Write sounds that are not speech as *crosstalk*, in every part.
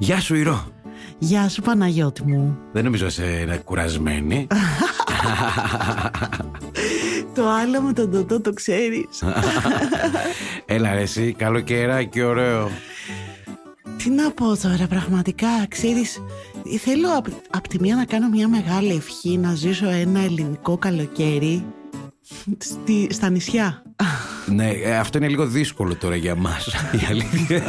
Γεια σου, Ηρώ. Γεια σου, Παναγιώτη μου. Δεν νομίζω είσαι κουρασμένη. *laughs* το άλλο με τον Τωτό το ξέρεις. *laughs* Έλα ρε εσύ, και ωραίο. Τι να πω τώρα, πραγματικά, ξέρεις, θέλω απ' απ τη μία να κάνω μια μεγάλη ευχή, να ζήσω ένα ελληνικό καλοκαίρι στη, στα νησιά. Ναι, ε, αυτό είναι λίγο δύσκολο τώρα για μας, η αλήθεια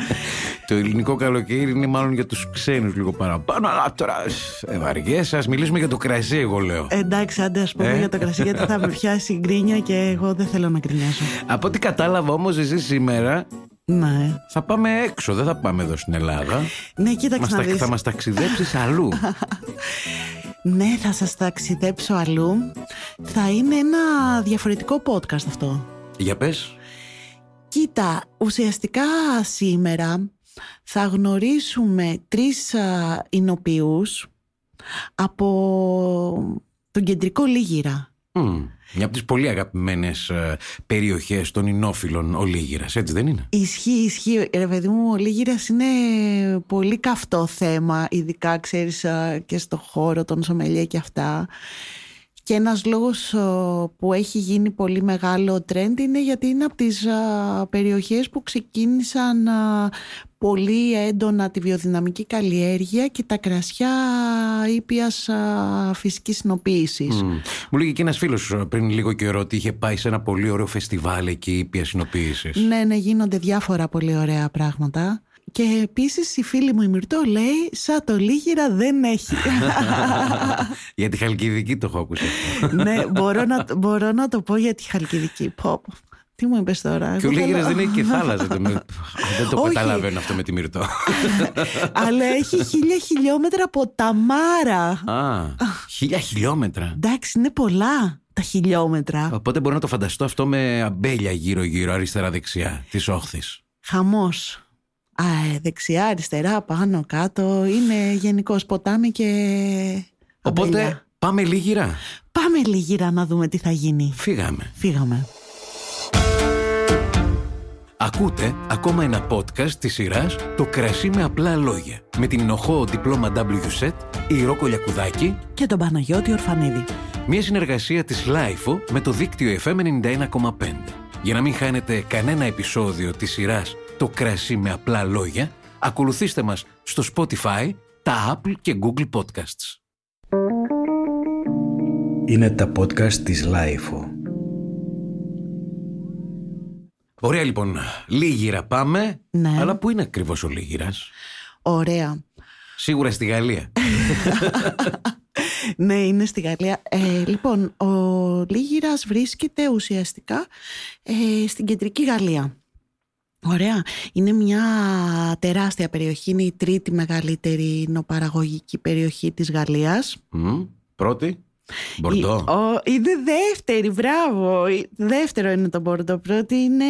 *laughs* Το ελληνικό καλοκαίρι είναι μάλλον για τους ξένους λίγο παραπάνω. Αλλά τώρα ε, βαριέ, ας μιλήσουμε για το κρασί, εγώ λέω. εντάξει, άντε ας πούμε ε? για το κρασί, γιατί θα με πιάσει γκρίνια και εγώ δεν θέλω να γκρινιάσω. Από ό,τι κατάλαβα όμως, εσύ σήμερα ναι. Θα πάμε έξω, δεν θα πάμε εδώ στην Ελλάδα. Ναι, κοίταξε μας να δεις. Θα μας ταξιδέψεις αλλού. *laughs* ναι, θα σας ταξιδέψω αλλού. Θα είναι ένα διαφορετικό podcast αυτό. Για πες. Κοίτα, ουσιαστικά σήμερα θα γνωρίσουμε τρεις από τον κεντρικό Λίγυρα. Mm, μια από τις πολύ αγαπημένες ε, περιοχές των Ινόφιλων ο Λίγυρας, έτσι δεν είναι. Ισχύει, ισχύει. Ρε παιδί μου, ο Λίγυρας είναι πολύ καυτό θέμα, ειδικά ξέρεις ε, και στο χώρο των Σομελιέ και αυτά. Και ένας λόγος που έχει γίνει πολύ μεγάλο τρέντ είναι γιατί είναι από τις περιοχές που ξεκίνησαν πολύ έντονα τη βιοδυναμική καλλιέργεια και τα κρασιά ήπιας φυσικής συνοποίησης. Μου λέγει και ένας φίλος ε, πριν λίγο καιρό ότι είχε πάει σε ένα πολύ ωραίο φεστιβάλ εκεί ήπιας συνοποίησης. Ναι, ναι, γίνονται διάφορα πολύ ωραία πράγματα. Και επίσης η φίλη μου η Μυρτώ λέει: Σαν το Λίγηρα δεν έχει. *laughs* για τη Χαλκιδική το έχω ακούσει. ναι, μπορώ να, μπορώ να το πω για τη Χαλκιδική. τι μου είπες τώρα. Και ο Λίγυρα δεν έχει και *laughs* θάλασσα. δεν το καταλαβαίνω αυτό με τη Μυρτό. *laughs* Αλλά έχει χίλια χιλιόμετρα από τα Μάρα. χίλια χιλιόμετρα. Εντάξει, είναι πολλά τα χιλιόμετρα. Οπότε μπορώ να το φανταστώ αυτό με αμπέλια γύρω-γύρω, αριστερά-δεξιά της όχθης. Χαμός α, ε, δεξιά, αριστερά, πάνω, κάτω. Είναι γενικός ποτάμι και. Οπότε πάμε πάμε λίγυρα. Πάμε λίγυρα να δούμε τι θα γίνει. Φύγαμε. Φύγαμε. Ακούτε ακόμα ένα podcast της σειράς «Το κρασί με απλά λόγια» με την ενοχό διπλώμα WSET, η Ρόκο Λιακουδάκη και τον Παναγιώτη Ορφανίδη. Μια συνεργασία της LIFO με το δίκτυο FM 91,5. Για να μην χάνετε κανένα επεισόδιο της σειράς το κρασί με απλά λόγια, ακολουθήστε μας στο Spotify, τα Apple και Google Podcasts. Είναι τα podcast της Lifeo. Ωραία λοιπόν, Λίγυρα πάμε, ναι. αλλά πού είναι ακριβώς ο Λίγυρας? Ωραία. Σίγουρα στη Γαλλία. *laughs* ναι, είναι στη Γαλλία. Ε, λοιπόν, ο Λίγυρας βρίσκεται ουσιαστικά ε, στην κεντρική Γαλλία. Ωραία. Είναι μια τεράστια περιοχή. Είναι η τρίτη μεγαλύτερη νοπαραγωγική περιοχή της Γαλλίας. πρώτη. Μπορντό. Είναι δεύτερη, μπράβο. Δεύτερο είναι το Μπορντό. Πρώτη είναι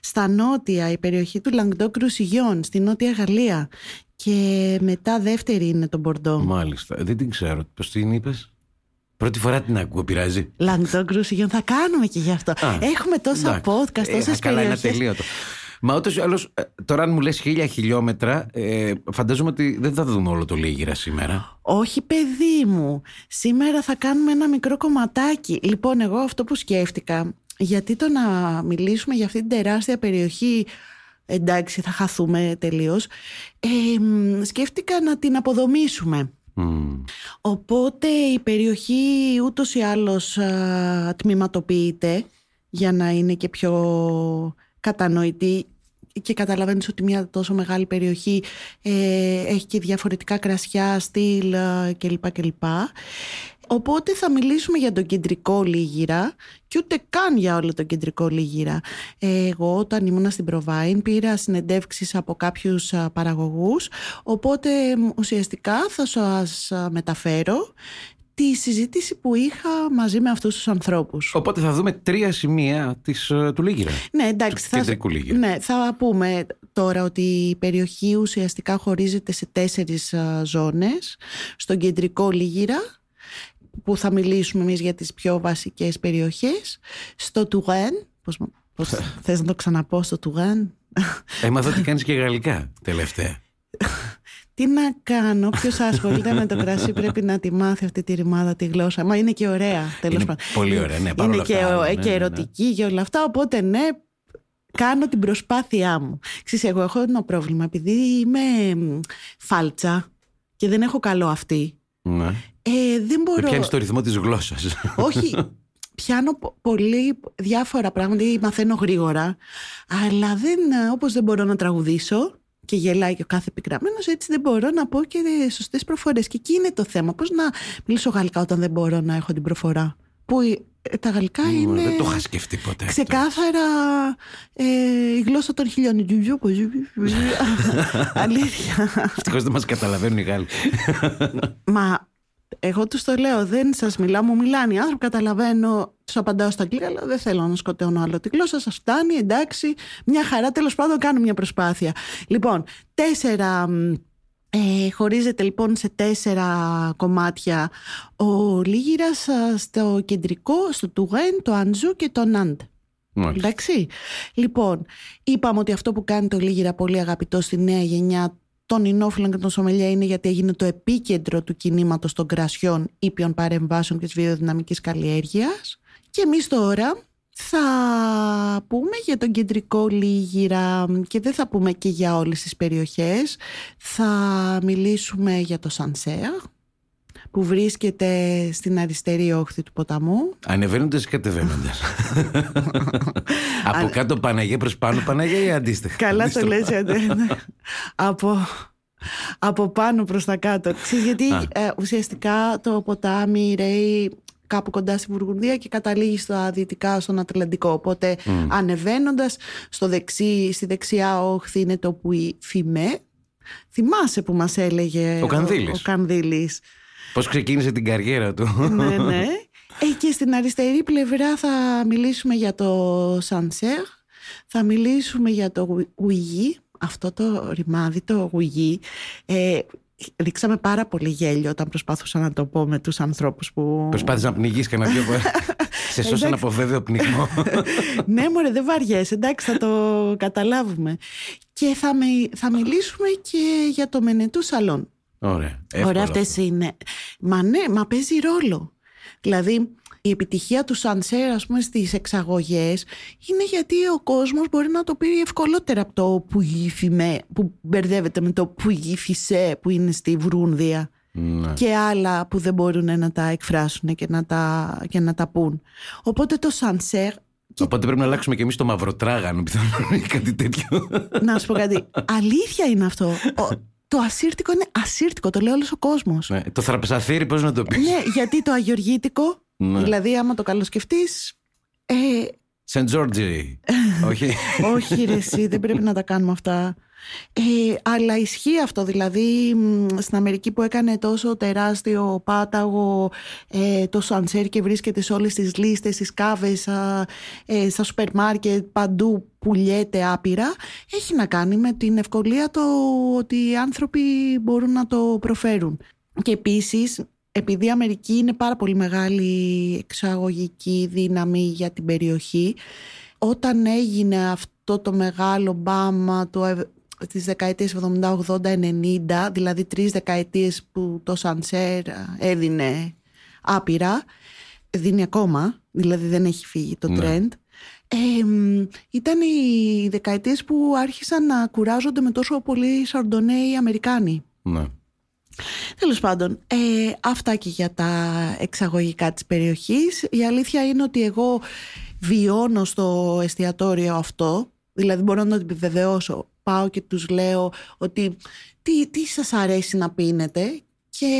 στα νότια, η περιοχή του Λαγκτό Κρουσιγιών, στη νότια Γαλλία. Και μετά δεύτερη είναι το Μπορντό. Μάλιστα. Δεν την ξέρω. Πώς την είπες, Πρώτη φορά την ακούω, πειράζει. Λαγκτόν Κρούσιγιον, θα κάνουμε και γι' αυτό. Έχουμε τόσα podcast, τόσε ε, Καλά, είναι τελείωτο. Μα ούτως ή άλλως, ε, τώρα αν μου λες χίλια χιλιόμετρα, ε, φαντάζομαι ότι δεν θα δούμε όλο το Λίγηρα σήμερα. Όχι, παιδί μου. Σήμερα θα κάνουμε ένα μικρό κομματάκι. Λοιπόν, εγώ αυτό που σκέφτηκα, γιατί το να μιλήσουμε για αυτή την τεράστια περιοχή εντάξει θα χαθούμε τελείως. ε, σκέφτηκα να την αποδομήσουμε Οπότε η περιοχή ούτως ή άλλως τμήματοποιείται για να είναι και πιο κατανοητή και καταλαβαίνεις ότι μια τόσο μεγάλη περιοχή ε, έχει και διαφορετικά κρασιά, στυλ κλπ. κλπ. Οπότε θα μιλήσουμε για τον κεντρικό λίγυρα και ούτε καν για όλο τον κεντρικό λίγυρα. Ε, εγώ όταν ήμουνα στην Προβάιν πήρα συνεντεύξεις από κάποιους παραγωγούς, οπότε ουσιαστικά θα σας μεταφέρω τη συζήτηση που είχα μαζί με αυτούς τους ανθρώπους. Οπότε θα δούμε τρία σημεία της, του Λίγυρα. Ναι, εντάξει. Του θα, Λίγυρα. Ναι, θα πούμε τώρα ότι η περιοχή ουσιαστικά χωρίζεται σε τέσσερις ζώνες. Στον κεντρικό Λίγυρα, που θα μιλήσουμε εμείς για τις πιο βασικές περιοχές, στο Τουγάν, πώς, πώς θες να το ξαναπώ στο Τουγάν. Έμαθα ότι κάνεις και γαλλικά τελευταία. Τι να κάνω, ποιο ασχολείται με το κρασί πρέπει να τη μάθει αυτή τη ρημάδα, τη γλώσσα. Μα είναι και ωραία, τέλος πάντων. Πολύ ωραία, ναι, Είναι και, ναι, ναι, ναι. ερωτική και όλα αυτά. Οπότε, ναι, κάνω την προσπάθειά μου. Ξέρεις, εγώ έχω ένα πρόβλημα, επειδή είμαι φάλτσα και δεν έχω καλό αυτή. Ναι. Ε, δεν μπορώ. Πιάνεις το ρυθμό της γλώσσας. Όχι, πιάνω πολύ διάφορα πράγματα ή μαθαίνω γρήγορα, αλλά δεν, όπως δεν μπορώ να τραγουδήσω και γελάει και ο κάθε πικραμένος, έτσι δεν μπορώ να πω και σωστές προφορές. Και εκεί είναι το θέμα. Πώς να μιλήσω γαλλικά όταν δεν μπορώ να έχω την προφορά. Που ε, τα γαλλικά είναι. Δεν το είχα σκεφτεί ποτέ. Ξεκάθαρα ε, η γλώσσα των χιλιών. *laughs* Αλήθεια. Ευτυχώς δεν μας καταλαβαίνουν οι Γάλλοι. Μα εγώ τους το λέω, δεν σας μιλάω, μου μιλάνε οι άνθρωποι. Καταλαβαίνω, τους απαντάω στα αγγλικά, αλλά δεν θέλω να σκοτώνω άλλο τη γλώσσα. Σας φτάνει, εντάξει, μια χαρά. Τέλος πάντων, κάνω μια προσπάθεια. Λοιπόν, τέσσερα. Ε, χωρίζεται λοιπόν σε τέσσερα κομμάτια ο Λίγυρας στο κεντρικό, στο Τουγέν, το Αντζού και το Νάντ. Εντάξει. Λοιπόν, είπαμε ότι αυτό που κάνει το Λίγυρα πολύ αγαπητό στη νέα γενιά των Ινόφιλων και των Σομελιά είναι γιατί έγινε το επίκεντρο του κινήματος των κρασιών ήπιων παρεμβάσεων και της βιοδυναμικής καλλιέργειας. Και εμείς τώρα θα πούμε για τον κεντρικό λίγυρα και δεν θα πούμε και για όλες τις περιοχές. Θα μιλήσουμε για το Σανσέα που βρίσκεται στην αριστερή όχθη του ποταμού. Ανεβαίνοντας και κατεβαίνοντας. *laughs* Από κάτω Παναγία προς πάνω Παναγία ή αντίστοιχα. Καλά το λες, ναι. *laughs* Από... Από πάνω προς τα κάτω. Ξέρεις, γιατί ε, ουσιαστικά το ποτάμι ρέει κάπου κοντά στην Βουργουνδία και καταλήγει στα δυτικά στον Ατλαντικό. Οπότε mm. ανεβαίνοντας στο δεξί, στη δεξιά όχθη είναι το που η φημέ. Θυμάσαι που μας έλεγε ο, ο Ο, ο Κανδύλης. Πώς ξεκίνησε την καριέρα του. ναι, ναι. *laughs* Ε, και στην αριστερή πλευρά θα μιλήσουμε για το Σανσέρ, θα μιλήσουμε για το Ουγί, αυτό το ρημάδι, το Ουγί. Ε, ρίξαμε πάρα πολύ γέλιο όταν προσπάθουσα να το πω με τους ανθρώπους που... Προσπάθησα να πνιγείς να δυο *laughs* Σε σώσαν από βέβαιο πνιγμό. *laughs* ναι, μωρέ, δεν βαριέσαι. Εντάξει, θα το καταλάβουμε. Και θα, θα μιλήσουμε και για το Μενετού Σαλόν. Ωραία. Ωραία, είναι. Μα ναι, μα παίζει ρόλο. Δηλαδή η επιτυχία του Σανσέρ ας πούμε στις εξαγωγές είναι γιατί ο κόσμος μπορεί να το πει ευκολότερα από το που με που μπερδεύεται με το που σε που είναι στη βρούνδια ναι. και άλλα που δεν μπορούν να τα εκφράσουν και να τα, και να τα πούν. Οπότε το σανσέρ... Και... Οπότε πρέπει να αλλάξουμε και εμείς το μαυροτράγανο πιθανόν ή κάτι τέτοιο. Να σου πω κάτι. Αλήθεια είναι αυτό το ασύρτικο είναι ασύρτικο, το λέει όλος ο κόσμος. Ναι, το θραπεζαθύρι, πώς να το πεις. Ναι, γιατί το αγιοργήτικο, ναι. δηλαδή άμα το καλοσκεφτείς. Ε... *laughs* Όχι. Όχι, ρε, εσύ, δεν πρέπει να τα κάνουμε αυτά. Ε, αλλά ισχύει αυτό, δηλαδή στην Αμερική που έκανε τόσο τεράστιο πάταγο ε, το σανσέρ και βρίσκεται σε όλες τις λίστες, στι κάβε, ε, στα σούπερ μάρκετ, παντού πουλιέται άπειρα έχει να κάνει με την ευκολία το ότι οι άνθρωποι μπορούν να το προφέρουν. Και επίσης επειδή η Αμερική είναι πάρα πολύ μεγάλη εξαγωγική δύναμη για την περιοχή, όταν έγινε αυτό το μεγάλο μπάμα το, τις δεκαετίες 70, 80, 90, δηλαδή τρεις δεκαετίες που το Σανσέρ ε, έδινε άπειρα, δίνει ακόμα, δηλαδή δεν έχει φύγει το ναι. trend, ήταν οι δεκαετίες που άρχισαν να κουράζονται με τόσο πολύ σαρντονέ οι Αμερικάνοι. Ναι. Τέλος πάντων, ε, αυτά και για τα εξαγωγικά της περιοχής. Η αλήθεια είναι ότι εγώ βιώνω στο εστιατόριο αυτό, δηλαδή μπορώ να το επιβεβαιώσω. Πάω και τους λέω ότι τι, τι σας αρέσει να πίνετε και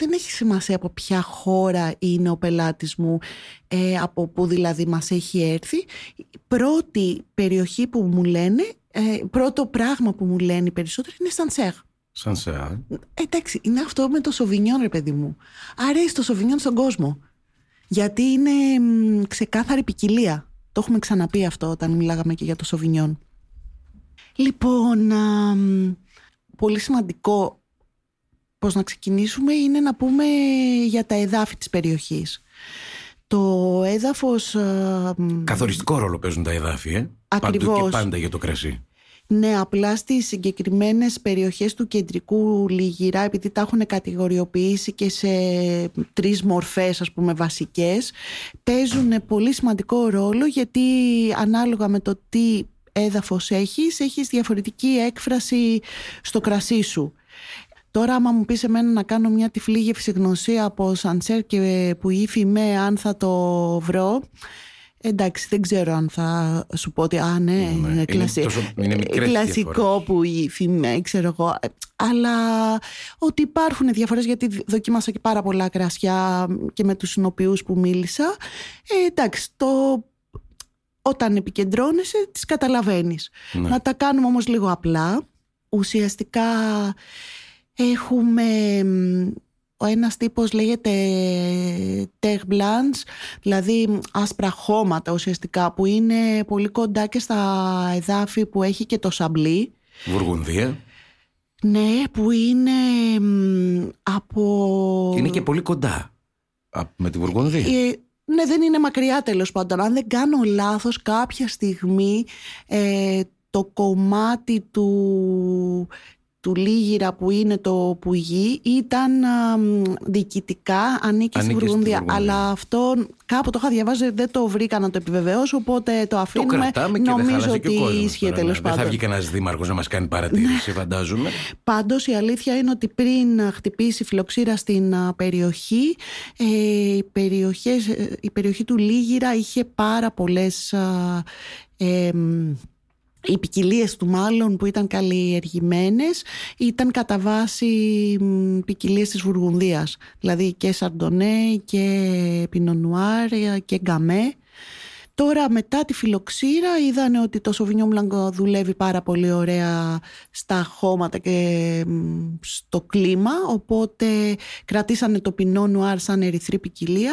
δεν έχει σημασία από ποια χώρα είναι ο πελάτης μου, ε, από πού δηλαδή μας έχει έρθει. Η πρώτη περιοχή που μου λένε, ε, πρώτο πράγμα που μου λένε οι περισσότεροι είναι Σανσέρ. Σανσέρ. Εντάξει, είναι αυτό με το Σοβινιόν ρε παιδί μου. Αρέσει το Σοβινιόν στον κόσμο. Γιατί είναι ξεκάθαρη ποικιλία. Το έχουμε ξαναπεί αυτό όταν μιλάγαμε και για το Σοβινιόν. Λοιπόν, πολύ σημαντικό πώς να ξεκινήσουμε είναι να πούμε για τα εδάφη της περιοχής. Το έδαφος... Ε, Καθοριστικό ρόλο παίζουν τα εδάφη, ε? Ακριβώς. Πάντου και πάντα για το κρασί. Ναι, απλά στις συγκεκριμένες περιοχές του κεντρικού Λιγυρά, επειδή τα έχουν κατηγοριοποιήσει και σε τρεις μορφές, ας πούμε, βασικές, παίζουν πολύ σημαντικό ρόλο γιατί ανάλογα με το τι έδαφος έχεις, έχεις διαφορετική έκφραση στο κρασί σου. Τώρα άμα μου πεις εμένα να κάνω μια τυφλή γνωσία από Σαντσέρ και που ήφη με αν θα το βρω Εντάξει, δεν ξέρω αν θα σου πω ότι α, ναι, ναι, ναι ε, κλασικό, είναι κλασικό που με, ξέρω εγώ. Αλλά ότι υπάρχουν διαφορές, γιατί δοκίμασα και πάρα πολλά κρασιά και με τους συνοποιούς που μίλησα. Ε, εντάξει, όταν επικεντρώνεσαι, τις καταλαβαίνεις. Ναι. Να τα κάνουμε όμως λίγο απλά. Ουσιαστικά Έχουμε ο ένας τύπος λέγεται ε, tech blanche, δηλαδή άσπρα χώματα ουσιαστικά που είναι πολύ κοντά και στα εδάφη που έχει και το σαμπλί. Βουργουνδία. Ναι, που είναι από... Είναι και πολύ κοντά με τη Βουργουνδία. Ε, ναι, δεν είναι μακριά τέλος πάντων. Αν δεν κάνω λάθος κάποια στιγμή ε, το κομμάτι του του Λίγυρα που είναι το Πουγί ήταν α, διοικητικά, ανήκει στην Βουργουνδία. Αλλά αυτό κάπου το είχα διαβάσει, δεν το βρήκα να το επιβεβαιώσω, οπότε το αφήνουμε. Το κρατάμε και Νομίζω ότι ίσχυε τέλο πάντων. Δεν θα βγει κανένας δήμαρχος να μας κάνει παρατήρηση, ναι. φαντάζομαι. Πάντως η αλήθεια είναι ότι πριν χτυπήσει φιλοξήρα στην περιοχή, ε, η, περιοχές, ε, η περιοχή του Λίγυρα είχε πάρα πολλές. ε, οι ποικιλίες του μάλλον που ήταν καλλιεργημένες ήταν κατά βάση ποικιλίες της Βουργουνδίας δηλαδή και Σαρντονέ και Πινονουάρ ε, και Γκαμέ Τώρα μετά τη φιλοξήρα είδανε ότι το Σοβινιό Blanc δουλεύει πάρα πολύ ωραία στα χώματα και στο κλίμα οπότε κρατήσανε το πινό νουάρ σαν ερυθρή ποικιλία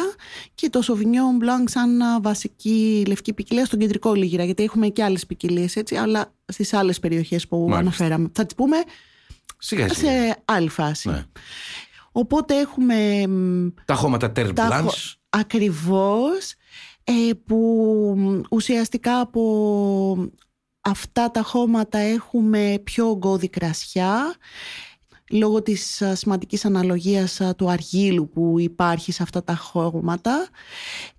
και το Σοβινιό Μπλανκ σαν βασική λευκή ποικιλία στον κεντρικό λίγηρα, γιατί έχουμε και άλλες ποικιλίες έτσι αλλά στις άλλες περιοχές που αναφέραμε. Θα τις πούμε σε άλλη φάση. Ναι. Οπότε έχουμε... Τα χώματα Terre Blanche. Ακριβώς ε, που ουσιαστικά από αυτά τα χώματα έχουμε πιο ογκώδη κρασιά λόγω της σημαντικής αναλογίας του αργύλου που υπάρχει σε αυτά τα χώματα.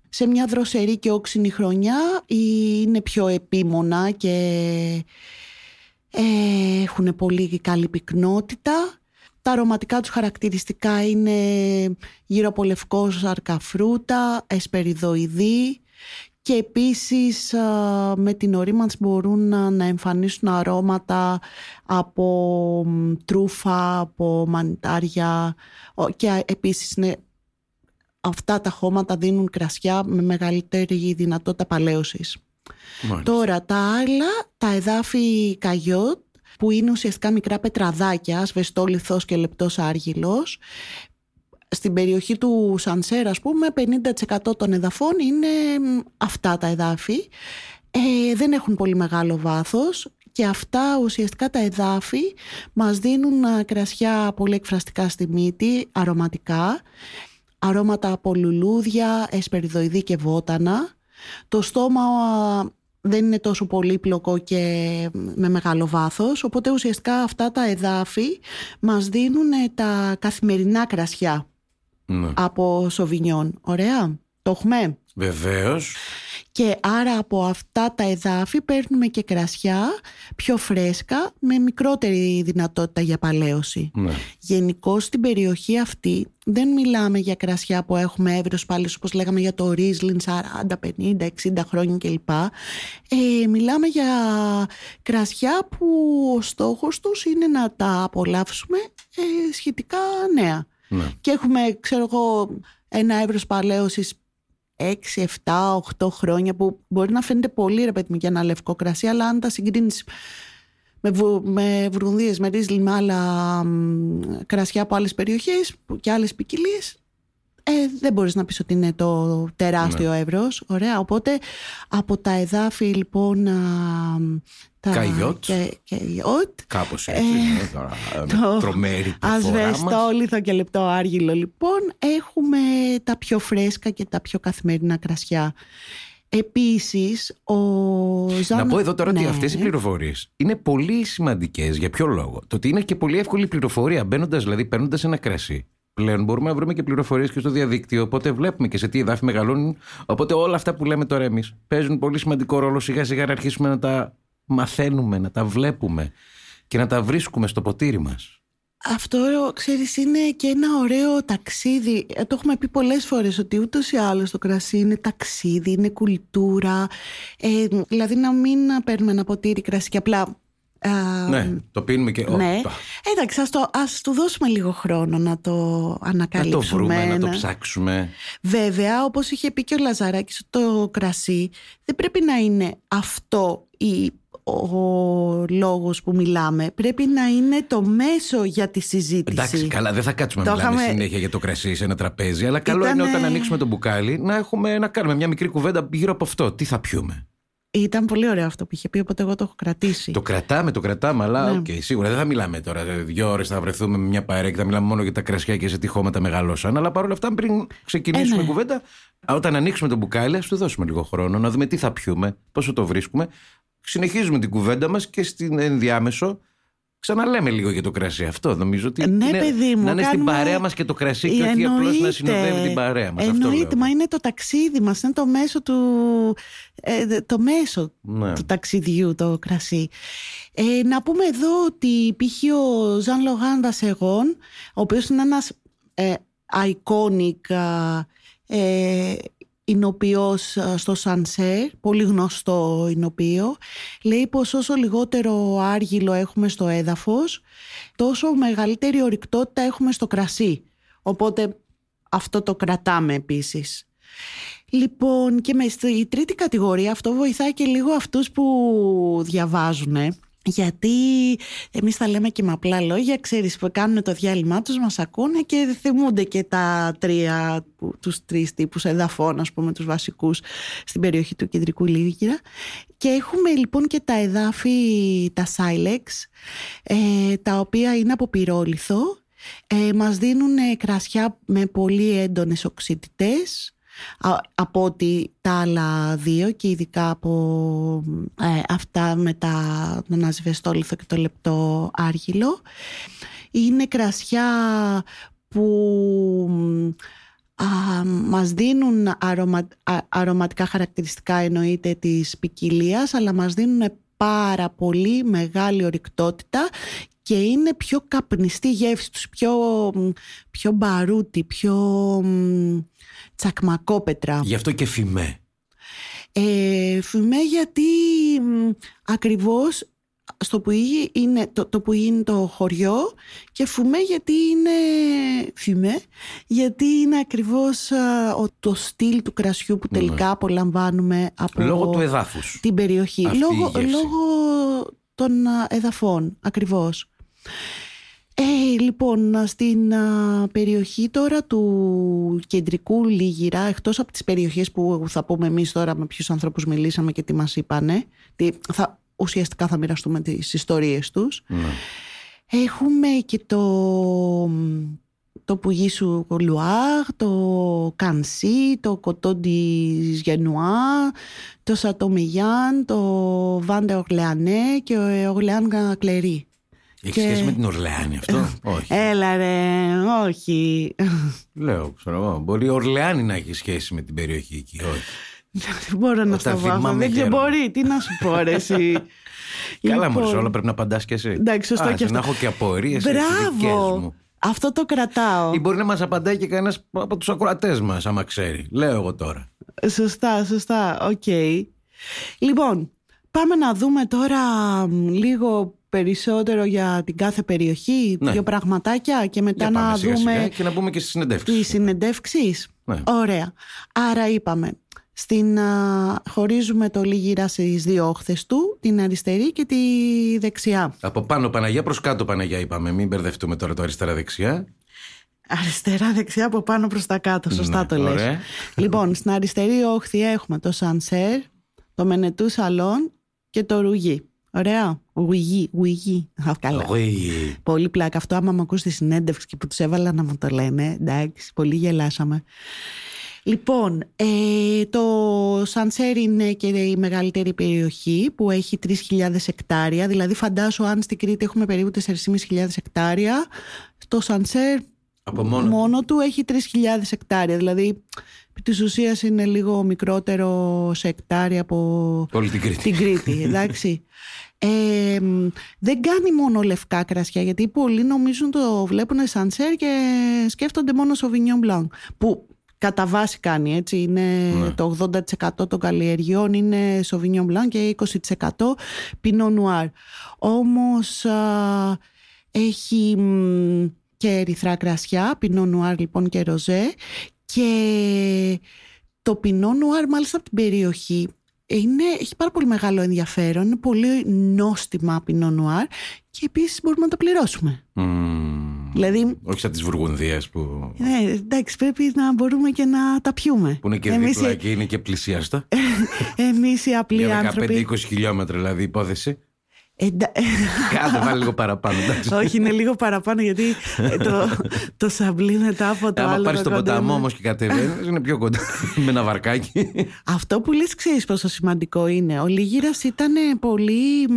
Σε μια δροσερή και όξινη χρονιά είναι πιο επίμονα και ε, έχουν πολύ καλή πυκνότητα. Τα αρωματικά τους χαρακτηριστικά είναι γύρω από λευκός αρκαφρούτα, εσπεριδοειδή και επίσης με την ορίμανση μπορούν να, να εμφανίσουν αρώματα από τρούφα, από μανιτάρια και επίσης είναι αυτά τα χώματα δίνουν κρασιά με μεγαλύτερη δυνατότητα παλαίωσης. Τώρα τα άλλα, τα εδάφη καγιότ που είναι ουσιαστικά μικρά πετραδάκια, ασβεστόλιθος και λεπτός άργυλος. Στην περιοχή του Σανσέρ, ας πούμε, 50% των εδαφών είναι αυτά τα εδάφη. Ε, δεν έχουν πολύ μεγάλο βάθος και αυτά ουσιαστικά τα εδάφη μας δίνουν ε, κρασιά πολύ εκφραστικά στη μύτη, αρωματικά, αρώματα από λουλούδια, εσπεριδοειδή και βότανα. Το στόμα δεν είναι τόσο πολύπλοκο και με μεγάλο βάθος, οπότε ουσιαστικά αυτά τα εδάφη μας δίνουν ε, τα καθημερινά κρασιά ναι. από σοβινιόν. Ωραία, το έχουμε. Βεβαίως και άρα από αυτά τα εδάφη παίρνουμε και κρασιά πιο φρέσκα με μικρότερη δυνατότητα για παλαίωση. Ναι. Γενικώ στην περιοχή αυτή δεν μιλάμε για κρασιά που έχουμε εύρος πάλι όπως λέγαμε για το Ρίσλιν 40, 50, 60 χρόνια κλπ. Ε, μιλάμε για κρασιά που ο στόχος τους είναι να τα απολαύσουμε ε, σχετικά νέα. Ναι. Και έχουμε, ξέρω εγώ, ένα εύρος παλαίωσης 6, 7, 8 χρόνια που μπορεί να φαίνεται πολύ ρε παιδί μου για ένα λευκό κρασί αλλά αν τα συγκρίνεις με, βου, με με ρίζλι, με άλλα κρασιά από άλλες περιοχές και άλλες ποικιλίες, ε, δεν μπορείς να πεις ότι είναι το τεράστιο ναι. Ωραία. Οπότε από τα εδάφη λοιπόν τα... Καϊότ. Και, και... Κάπως ε, έτσι. Ε, τώρα, *laughs* το... *laughs* και λεπτό άργυλο λοιπόν. Έχουμε τα πιο φρέσκα και τα πιο καθημερινά κρασιά. Επίσης, ο Να πω εδώ τώρα ναι. ότι αυτές οι πληροφορίες είναι πολύ σημαντικές. Για ποιο λόγο. Το ότι είναι και πολύ εύκολη πληροφορία. μπαίνοντας δηλαδή παίρνοντας ένα κρασί πλέον μπορούμε να βρούμε και πληροφορίες και στο διαδίκτυο. Οπότε βλέπουμε και σε τι εδάφη μεγαλώνουν. Οπότε όλα αυτά που λέμε τώρα εμείς παίζουν πολύ σημαντικό ρόλο σιγά σιγά να αρχίσουμε να τα μαθαίνουμε, να τα βλέπουμε και να τα βρίσκουμε στο ποτήρι μας. Αυτό, ξέρεις, είναι και ένα ωραίο ταξίδι. Ε, το έχουμε πει πολλές φορές ότι ούτως ή άλλως το κρασί είναι ταξίδι, είναι κουλτούρα. Ε, δηλαδή να μην παίρνουμε ένα ποτήρι κρασί και απλά ναι, το πίνουμε και... Ναι. Εντάξει, ας, του δώσουμε λίγο χρόνο να το ανακαλύψουμε. Να το βρούμε, να, το ναι. ψάξουμε. Βέβαια, όπως είχε πει και ο Λαζαράκης, το κρασί δεν πρέπει να είναι αυτό ο λόγος που μιλάμε πρέπει να είναι το μέσο για τη συζήτηση. Εντάξει, καλά, δεν θα κάτσουμε να μιλάμε συνέχεια για το κρασί σε ένα τραπέζι, αλλά καλό είναι όταν ανοίξουμε το μπουκάλι να, έχουμε, να κάνουμε μια μικρή κουβέντα γύρω από αυτό. Τι θα πιούμε. Ήταν πολύ ωραίο αυτό που είχε πει, οπότε εγώ το έχω κρατήσει. Το κρατάμε, το κρατάμε, αλλά ναι. οκ, σίγουρα δεν θα μιλάμε τώρα. Δύο ώρες θα βρεθούμε με μια Και θα μιλάμε μόνο για τα κρασιά και σε τι χώματα μεγαλώσαν. Αλλά παρόλα αυτά, πριν ξεκινήσουμε ε, ναι. κουβέντα, όταν ανοίξουμε το μπουκάλι, ας του δώσουμε λίγο χρόνο, να δούμε τι θα πιούμε, πόσο το βρίσκουμε. Συνεχίζουμε την κουβέντα μας και στην ενδιάμεσο Ξαναλέμε λίγο για το κρασί αυτό. Νομίζω ότι. Ναι, παιδί μου. Να είναι στην παρέα μας και το κρασί και όχι απλώς να συνοδεύει την παρέα μας. Εννοείται, μα είναι το ταξίδι μας. Είναι το μέσο του. Ε, το μέσο ναι. του ταξιδιού το κρασί. Ε, να πούμε εδώ ότι υπήρχε ο Ζαν Λογάν Εγών, ο οποίος είναι ένας ε, Ε, εινοποιός ε, στο Σανσέ, πολύ γνωστό εινοποιό, λέει πως όσο λιγότερο άργυλο έχουμε στο έδαφος, τόσο μεγαλύτερη ορυκτότητα έχουμε στο κρασί. Οπότε αυτό το κρατάμε επίσης. Λοιπόν, και με η τρίτη κατηγορία αυτό βοηθάει και λίγο αυτούς που διαβάζουν γιατί εμείς θα λέμε και με απλά λόγια, ξέρεις, που κάνουν το διάλειμμα τους, μας ακούνε και θυμούνται και τα τρία, τους τρεις τύπους εδαφών, ας πούμε, τους βασικούς στην περιοχή του Κεντρικού Λίγηρα. Και έχουμε λοιπόν και τα εδάφη, τα Silex, ε, τα οποία είναι από πυρόλιθο, ε, μας δίνουν κρασιά με πολύ έντονες οξύτητες, από ότι τα άλλα δύο και ειδικά από ε, αυτά με τα, τον και το λεπτό άργυλο. Είναι κρασιά που α, μας δίνουν αρωμα, αρωματικά χαρακτηριστικά εννοείται της ποικιλίας, αλλά μας δίνουν πάρα πολύ μεγάλη ορυκτότητα και είναι πιο καπνιστή γεύση τους, πιο, πιο μπαρούτη, πιο τσακμακόπετρα. Γι' αυτό και φημέ. Ε, φημέ γιατί ακριβώς στο που είναι το, το που είναι το χωριό και φουμέ γιατί είναι φουμέ γιατί είναι ακριβώς ο, το στυλ του κρασιού που ναι. τελικά ναι. απολαμβάνουμε από λόγω του εδάφους την περιοχή λόγω, των εδαφών ακριβώς ε, λοιπόν, στην περιοχή τώρα του κεντρικού Λίγυρα, εκτός από τις περιοχές που θα πούμε εμείς τώρα με ποιους ανθρώπους μιλήσαμε και τι μας είπανε, τι, θα, ουσιαστικά θα μοιραστούμε τις ιστορίες τους, ναι. έχουμε και το, το σου Λουάρ, το Κανσί, το Κοτόντι Γενουά, το Σατομιγιάν, το Βάντε Ορλεανέ και ο Ορλεάν Κλερί. Έχει και... σχέση με την Ορλεάνη αυτό, *laughs* όχι. Έλα ρε, όχι. Λέω, ξέρω εγώ. Μπορεί η Ορλεάνη να έχει σχέση με την περιοχή εκεί, όχι. Δεν μπορώ να στα βάθω, Δεν και μπορεί. Τι να σου πω, ρε, εσύ. *laughs* Καλά, λοιπόν... μόλι όλα πρέπει να απαντάς και εσύ. Εντάξει, σωστό Ά, και αυτό. Να έχω και απορίες. Μπράβο. Αυτό το κρατάω. Ή μπορεί να μας απαντάει και κανένας από τους ακροατές μας, άμα ξέρει. Λέω εγώ τώρα. Σωστά, σωστά. Οκ. Okay. Λοιπόν, πάμε να δούμε τώρα λίγο περισσότερο για την κάθε περιοχή, ναι. δύο πραγματάκια και μετά να δούμε. Σιγά και να μπούμε και στις συνεντεύξεις. Τις συνεντεύξεις. Ναι. Ωραία. Άρα είπαμε, στην, χωρίζουμε το λίγυρα στις δύο όχθες του, την αριστερή και τη δεξιά. Από πάνω Παναγιά προς κάτω Παναγιά είπαμε, μην μπερδευτούμε τώρα το αριστερά-δεξιά. Αριστερά-δεξιά από πάνω προς τα κάτω, ναι, σωστά το λες. Λοιπόν, στην αριστερή όχθη έχουμε το σανσέρ, το μενετού σαλόν και το ρουγί. Ωραία, Ουγγί, ουγγί. Καλά. Πολύ πλάκα. Αυτό άμα μου ακούσει τη συνέντευξη και που τους έβαλα να μου το λένε. Εντάξει, πολύ γελάσαμε. Λοιπόν, ε, το Σαντσέρ είναι και η μεγαλύτερη περιοχή που έχει 3.000 εκτάρια. Δηλαδή φαντάσου αν στην Κρήτη έχουμε περίπου 4.500 εκτάρια, στο Σαντσέρ από μόνο, του έχει 3.000 εκτάρια. Δηλαδή, της ουσίας είναι λίγο μικρότερο σε εκτάρια από Όλη την Κρήτη. Την Κρήτη εντάξει. *laughs* δεν κάνει μόνο λευκά κρασιά, γιατί πολλοί νομίζουν το βλέπουν Σαν σερ και σκέφτονται μόνο σοβινιόν μπλάν. Που κατά βάση κάνει έτσι. Είναι ναι. Το 80% των καλλιεργιών είναι σοβινιόν μπλάν και 20% πινό νουάρ. Όμως έχει και ερυθρά κρασιά, πινό νουάρ λοιπόν και ροζέ και το πινό νουάρ μάλιστα από την περιοχή είναι, έχει πάρα πολύ μεγάλο ενδιαφέρον, είναι πολύ νόστιμα πινό νουάρ και επίσης μπορούμε να το πληρώσουμε. Mm. Δηλαδή, Όχι σαν τις βουργουνδίες που... Ναι, εντάξει, πρέπει να μπορούμε και να τα πιούμε. Που είναι και Εμείς... δίπλα και είναι και πλησίαστα. *laughs* Εμείς οι απλοί άνθρωποι... Για 15-20 χιλιόμετρα δηλαδή υπόθεση. Εντα... *laughs* βάλει λίγο παραπάνω. Εντάξει. Όχι, είναι λίγο παραπάνω γιατί ε, το, *laughs* το σαμπλί μετά από το άλλο. Αν πάρει τον ποταμό όμως και κατεβαίνεις, είναι πιο κοντά *laughs* με ένα βαρκάκι. Αυτό που λες, ξέρεις πόσο σημαντικό είναι. Ο Λίγυρας ήταν πολύ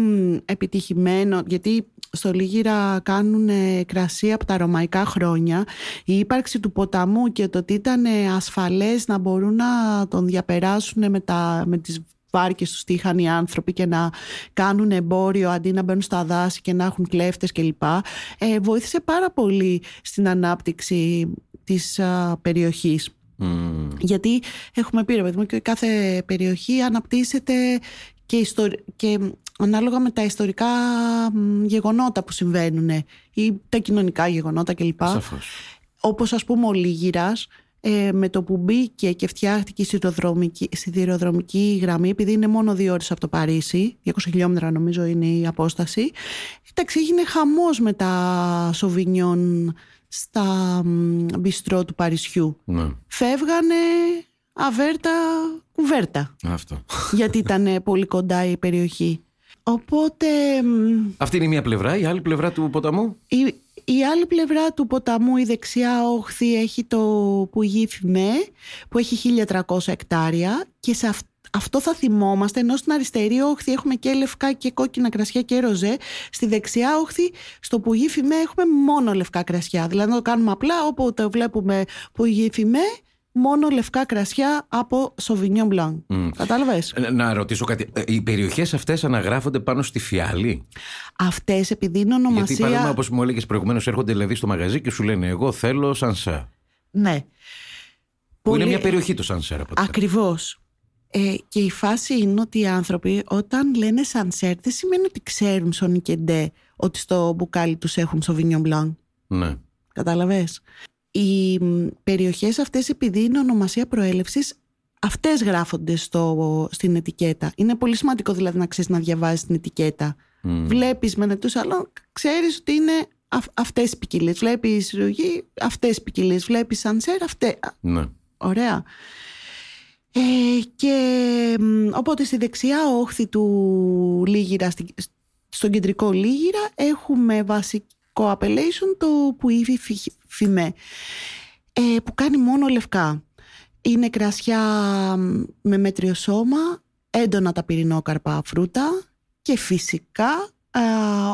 επιτυχημένο γιατί στο Λίγυρα κάνουν ε, κρασί από τα ρωμαϊκά χρόνια. Η ύπαρξη του ποταμού και το ότι ήταν ε, ασφαλές να μπορούν να τον διαπεράσουν με, με τις πάρκες τους τύχαν οι άνθρωποι και να κάνουν εμπόριο αντί να μπαίνουν στα δάση και να έχουν κλέφτες κλπ. Ε, βοήθησε πάρα πολύ στην ανάπτυξη της περιοχή. περιοχής. Mm. Γιατί έχουμε πει, ρε παιδί και κάθε περιοχή αναπτύσσεται και, ανάλογα με τα ιστορικά γεγονότα που συμβαίνουν ή τα κοινωνικά γεγονότα κλπ. Σαφώς. Όπως ας πούμε ο Λίγυρας ε, με το που μπήκε και φτιάχτηκε η σιδηροδρομική, σιδηροδρομική γραμμή, επειδή είναι μόνο δύο ώρες από το Παρίσι, 200 χιλιόμετρα νομίζω είναι η απόσταση, εντάξει έγινε χαμός με τα σοβινιόν στα μπιστρό του Παρισιού. Ναι. Φεύγανε αβέρτα κουβέρτα. Αυτό. Γιατί ήταν πολύ κοντά η περιοχή. Οπότε. Αυτή είναι η μία πλευρά, η άλλη πλευρά του ποταμού. Η άλλη πλευρά του ποταμού, η δεξιά όχθη, έχει το πουγή Φιμέ, που έχει 1.300 εκτάρια και σε αυτό θα θυμόμαστε, ενώ στην αριστερή όχθη έχουμε και λευκά και κόκκινα κρασιά και ροζέ. Στη δεξιά όχθη, στο πουγιφιμέ έχουμε μόνο λευκά κρασιά. Δηλαδή, να το κάνουμε απλά, όπου το βλέπουμε που Φιμέ μόνο λευκά κρασιά από Sauvignon Blanc. Mm. Κατάλαβες? Ε, να ρωτήσω κάτι. Ε, οι περιοχές αυτές αναγράφονται πάνω στη φιάλη. Αυτές επειδή είναι ονομασία... Γιατί παράδειγμα όπως μου έλεγες προηγουμένως, έρχονται δηλαδή στο μαγαζί και σου λένε εγώ θέλω σανσέρ. Ναι. Που είναι μια περιοχή το Σανσέρ από Ακριβώς. Ε, και η φάση είναι ότι οι άνθρωποι όταν λένε Σανσέρ δεν σημαίνει ότι ξέρουν Σονικεντέ ότι στο μπουκάλι τους έχουν Sauvignon Blanc. Ναι. Κατάλαβες οι περιοχές αυτές επειδή είναι ονομασία προέλευσης αυτές γράφονται στο, στην ετικέτα. Είναι πολύ σημαντικό δηλαδή να ξέρεις να διαβάζεις την ετικέτα. Mm. Βλέπεις τους άλλων, ξέρεις ότι είναι αυ, αυτές οι ποικιλίες. Βλέπεις χειρουργή, αυτές οι ποικιλίες. Βλέπεις σανσέρ, αυτές. Ναι. Ωραία. Ε, και οπότε στη δεξιά όχθη του Λίγυρα, στον κεντρικό Λίγυρα, έχουμε βασικ, co το που ήδη φημέ, ε, που κάνει μόνο λευκά. Είναι κρασιά με μέτριο σώμα, έντονα τα πυρηνόκαρπα φρούτα και φυσικά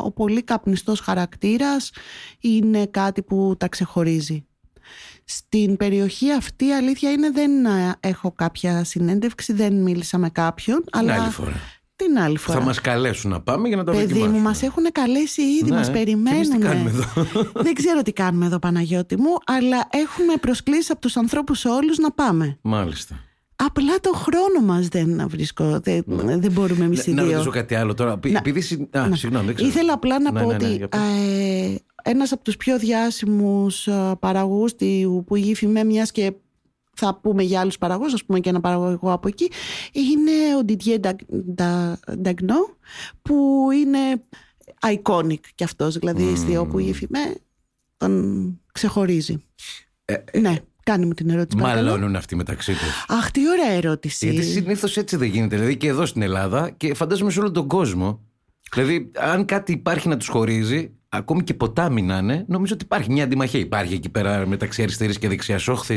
ο πολύ καπνιστός χαρακτήρας είναι κάτι που τα ξεχωρίζει. Στην περιοχή αυτή αλήθεια είναι δεν έχω κάποια συνέντευξη, δεν μίλησα με κάποιον. αλλά την άλλη Θα μας καλέσουν να πάμε για να τα δοκιμάσουμε. Παιδί μου, μα έχουν καλέσει ήδη, ναι, μας ε, περιμένουν. Τι κάνουμε εδώ. *laughs* Δεν ξέρω τι κάνουμε εδώ, Παναγιώτη μου, αλλά έχουμε προσκλήσει από τους ανθρώπους όλους να πάμε. Μάλιστα. Απλά το χρόνο μας δεν βρίσκω. Δεν, ναι. δεν μπορούμε εμείς οι δύο. Να ρωτήσω κάτι άλλο τώρα. Να, επειδή. Α, Ήθελα απλά να ναι, πω ναι, ότι ναι, ε, ένας από ε, τους πιο διάσημους παραγού που Πουγή με μιας και θα πούμε για άλλους παραγωγούς, ας πούμε και ένα παραγωγό από εκεί, είναι ο Didier Dagno, που είναι iconic κι αυτός, δηλαδή mm. όπου η με τον ξεχωρίζει. Ε, ναι. Κάνε μου την ερώτηση. Μαλώνουν αυτοί μεταξύ τους. Αχ, τι ωραία ερώτηση. Γιατί συνήθως έτσι δεν γίνεται. Δηλαδή και εδώ στην Ελλάδα και φαντάζομαι σε όλο τον κόσμο. Δηλαδή, αν κάτι υπάρχει να τους χωρίζει, ακόμη και ποτάμι να είναι, νομίζω ότι υπάρχει μια αντιμαχία. Υπάρχει εκεί πέρα μεταξύ αριστερής και δεξιάς όχθης.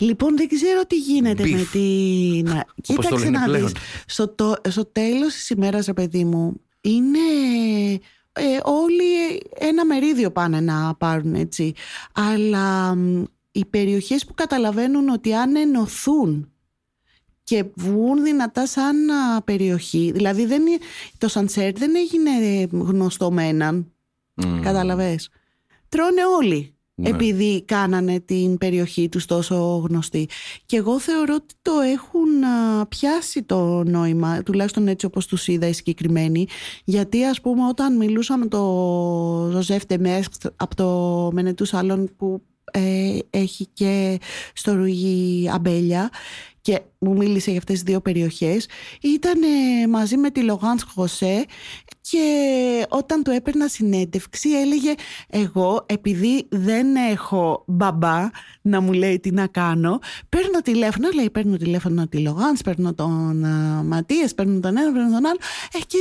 Λοιπόν, δεν ξέρω τι γίνεται με την. Κοίταξε να δεις. Στο, το... στο τέλος της ημέρας, ρε παιδί μου, είναι. Ε, όλοι ένα μερίδιο πάνε να πάρουν έτσι. Αλλά οι περιοχές που καταλαβαίνουν ότι αν ενωθούν και βγουν δυνατά σαν περιοχή. Δηλαδή δεν, το σανσέρ δεν έγινε ε, γνωστό με έναν. Mm. Τρώνε όλοι. Ναι. επειδή κάνανε την περιοχή τους τόσο γνωστή. Και εγώ θεωρώ ότι το έχουν πιάσει το νόημα, τουλάχιστον έτσι όπως τους είδα οι συγκεκριμένοι, γιατί ας πούμε όταν μιλούσαμε το Ζωζεφ Τεμές από το Μενετούς Σαλόν που ε, έχει και στο Ρουγί Αμπέλια και μου μίλησε για αυτές τις δύο περιοχές ήταν μαζί με τη Λογάνς Χωσέ και όταν του έπαιρνα συνέντευξη έλεγε εγώ επειδή δεν έχω μπαμπά να μου λέει τι να κάνω παίρνω τηλέφωνο, λέει παίρνω τηλέφωνο τη Λογάνς, παίρνω τον Ματίες, Ματίας, παίρνω τον ένα, παίρνω τον άλλο ε, και,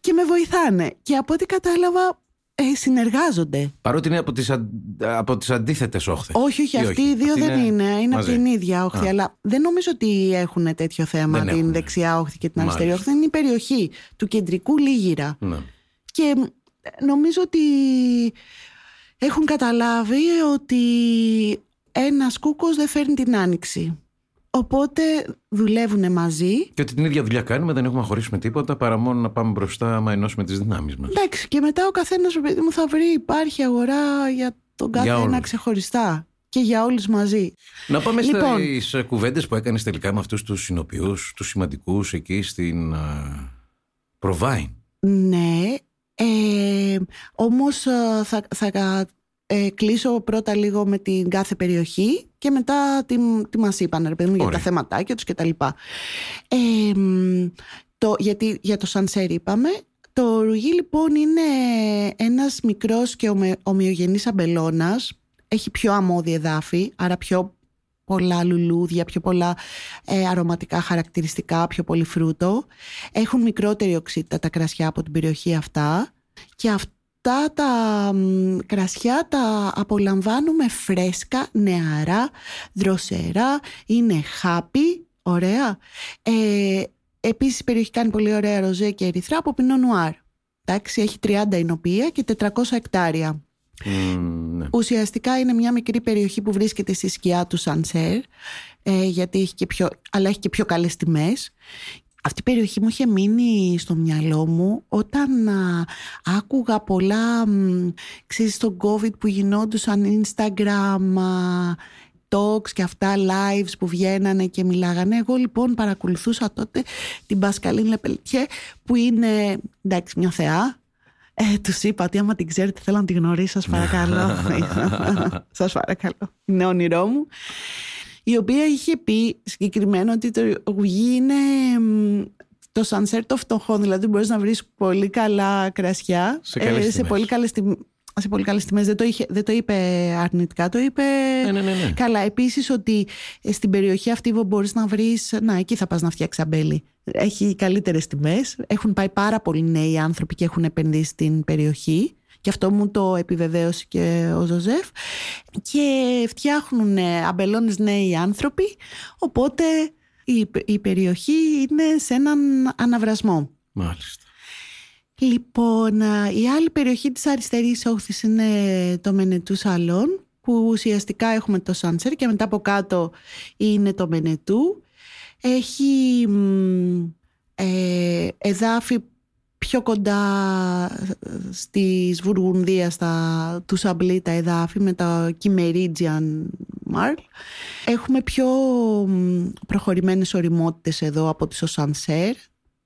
και με βοηθάνε και από ό,τι κατάλαβα ε, συνεργάζονται. Παρότι είναι από τις, από τις αντίθετες όχθες. Όχι, όχι, αυτοί οι δύο δεν είναι, είναι, από την ίδια όχθη, αλλά δεν νομίζω ότι έχουν τέτοιο θέμα δεν την δεξιά όχθη και την αριστερή όχθη. Είναι η περιοχή του κεντρικού Λίγυρα. Ναι. Και ε, νομίζω ότι έχουν καταλάβει ότι ένας κούκος δεν φέρνει την άνοιξη. Οπότε δουλεύουν μαζί. Και ότι την ίδια δουλειά κάνουμε, δεν έχουμε χωρίσουμε τίποτα παρά μόνο να πάμε μπροστά, άμα ενώσουμε τις δυνάμεις μας. Εντάξει, και μετά ο καθένας μου θα βρει, υπάρχει αγορά για τον κάθε ένα ξεχωριστά και για όλους μαζί. Να πάμε λοιπόν, στις ε, κουβέντες που έκανες τελικά με αυτούς τους συνοποιούς, τους σημαντικούς εκεί στην ε, Προβάιν. Ναι, ε, όμως ε, θα, θα κλείσω πρώτα λίγο με την κάθε περιοχή και μετά τι, τι μας είπαν ρε παιδί μου, για τα θέματάκια τους λοιπά Ε, το, γιατί για το Σανσέρι είπαμε, το ρουγί λοιπόν είναι ένας μικρός και ομοι, ομοιογενής αμπελώνας, έχει πιο αμμώδη εδάφη, άρα πιο πολλά λουλούδια, πιο πολλά ε, αρωματικά χαρακτηριστικά, πιο πολύ φρούτο. Έχουν μικρότερη οξύτητα τα κρασιά από την περιοχή αυτά και αυτό αυτά τα κρασιά τα απολαμβάνουμε φρέσκα, νεαρά, δροσερά, είναι χάπι, ωραία. Ε, επίσης η περιοχή κάνει πολύ ωραία ροζέ και ερυθρά από πινό νουάρ. Εντάξει, έχει 30 ηνοπία και 400 εκτάρια. Ναι. Ουσιαστικά είναι μια μικρή περιοχή που βρίσκεται στη σκιά του Σανσέρ ε, γιατί έχει και πιο, αλλά έχει και πιο καλές τιμές αυτή η περιοχή μου είχε μείνει στο μυαλό μου όταν άκουγα πολλά, ξέρεις, στο COVID που γινόντουσαν Instagram, talks και αυτά lives που βγαίνανε και μιλάγανε. Εγώ λοιπόν παρακολουθούσα τότε την Πασκαλίν Λεπελτιέ που είναι, εντάξει, μια θεά, ε, τους είπα ότι άμα την ξέρετε θέλω να την γνωρίσω, σας παρακαλώ. *laughs* σας παρακαλώ. Είναι όνειρό μου η οποία είχε πει συγκεκριμένα ότι το γουγί είναι το σανσέρ των φτωχών, δηλαδή μπορείς να βρεις πολύ καλά κρασιά σε, ε, πολύ καλές τιμές. Σε πολύ καλές Δεν το, είπε αρνητικά, το είπε ναι, ναι, ναι, καλά. Επίσης ότι ε, στην περιοχή αυτή μπορείς να βρεις, να εκεί θα πας να φτιάξεις αμπέλι. Έχει καλύτερες τιμές, έχουν πάει πάρα πολλοί νέοι άνθρωποι και έχουν επενδύσει στην περιοχή. Και αυτό μου το επιβεβαίωσε και ο Ζωζεφ. Και φτιάχνουν ε, αμπελώνες νέοι άνθρωποι, οπότε η, η περιοχή είναι σε έναν αναβρασμό. Μάλιστα. Λοιπόν, ε, η άλλη περιοχή της αριστερής όχθης είναι το Μενετού Σαλόν, που ουσιαστικά έχουμε το Σάνσερ και μετά από κάτω είναι το Μενετού. Έχει ε, εδάφη πιο κοντά στις Βουργουνδία, στα του Σαμπλή, τα εδάφη με τα Κιμερίτζιαν Μάρλ. Έχουμε πιο προχωρημένες οριμότητες εδώ από τις Οσανσέρ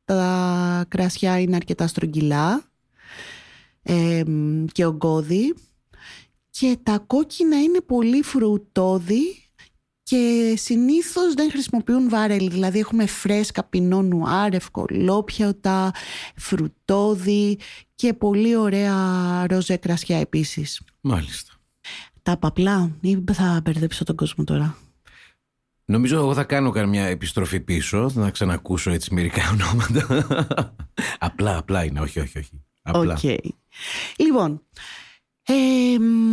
Τα κρασιά είναι αρκετά στρογγυλά ε, και ογκώδη. Και τα κόκκινα είναι πολύ φρουτόδη και συνήθως δεν χρησιμοποιούν βάρελ, δηλαδή έχουμε φρέσκα, πινό νουάρ, ευκολόπιατα, φρουτόδι και πολύ ωραία ροζέ κρασιά επίσης. Μάλιστα. Τα παπλά ή θα μπερδέψω τον κόσμο τώρα. Νομίζω εγώ θα κάνω καμιά επιστροφή πίσω, να ξανακούσω έτσι μερικά ονόματα. *laughs* απλά, απλά είναι, όχι, όχι, όχι. Απλά. Λοιπόν,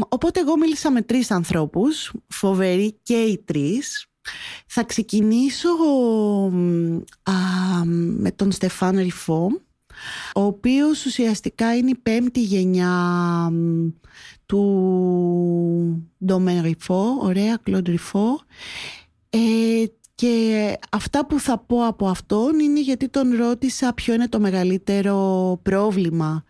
οπότε εγώ μίλησα με τρεις ανθρώπους, φοβεροί και οι τρεις. Θα ξεκινήσω με τον Στεφάν Ριφό, ο οποίος ουσιαστικά είναι η πέμπτη γενιά του Ντομέν Ριφό, ωραία, Κλοντ Ριφό ε, και αυτά που θα πω από αυτόν είναι γιατί τον ρώτησα ποιο είναι το μεγαλύτερο πρόβλημα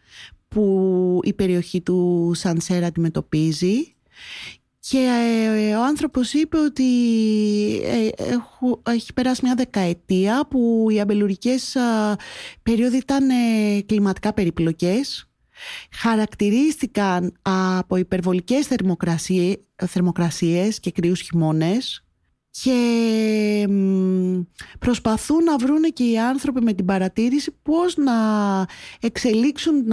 που η περιοχή του Σανσέρα αντιμετωπίζει και ε, ο άνθρωπος είπε ότι ε, έχει περάσει μια δεκαετία που οι αμπελουρικές περίοδοι ήταν ε, κλιματικά περιπλοκές χαρακτηρίστηκαν από υπερβολικές θερμοκρασίες και κρύους χειμώνες και προσπαθούν να βρουν και οι άνθρωποι με την παρατήρηση πώς να εξελίξουν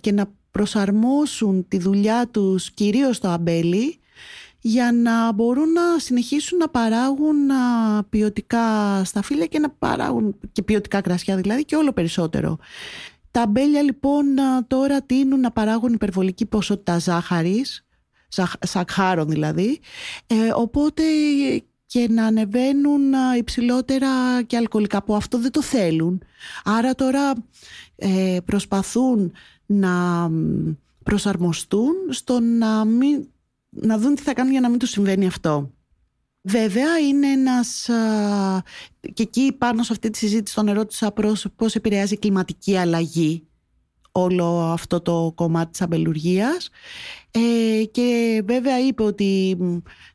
και να προσαρμόσουν τη δουλειά τους κυρίως στο αμπέλι για να μπορούν να συνεχίσουν να παράγουν ποιοτικά σταφύλια και να παράγουν και ποιοτικά κρασιά δηλαδή και όλο περισσότερο. Τα αμπέλια λοιπόν τώρα τείνουν να παράγουν υπερβολική ποσότητα ζάχαρης, σακχάρο δηλαδή, ε, οπότε και να ανεβαίνουν υψηλότερα και αλκοολικά που αυτό δεν το θέλουν. Άρα τώρα ε, προσπαθούν να προσαρμοστούν στο να, μην, να δουν τι θα κάνουν για να μην τους συμβαίνει αυτό. Βέβαια είναι ένας... και εκεί πάνω σε αυτή τη συζήτηση τον ερώτησα πώς επηρεάζει η κλιματική αλλαγή όλο αυτό το κομμάτι της αμπελουργίας ε, και βέβαια είπε ότι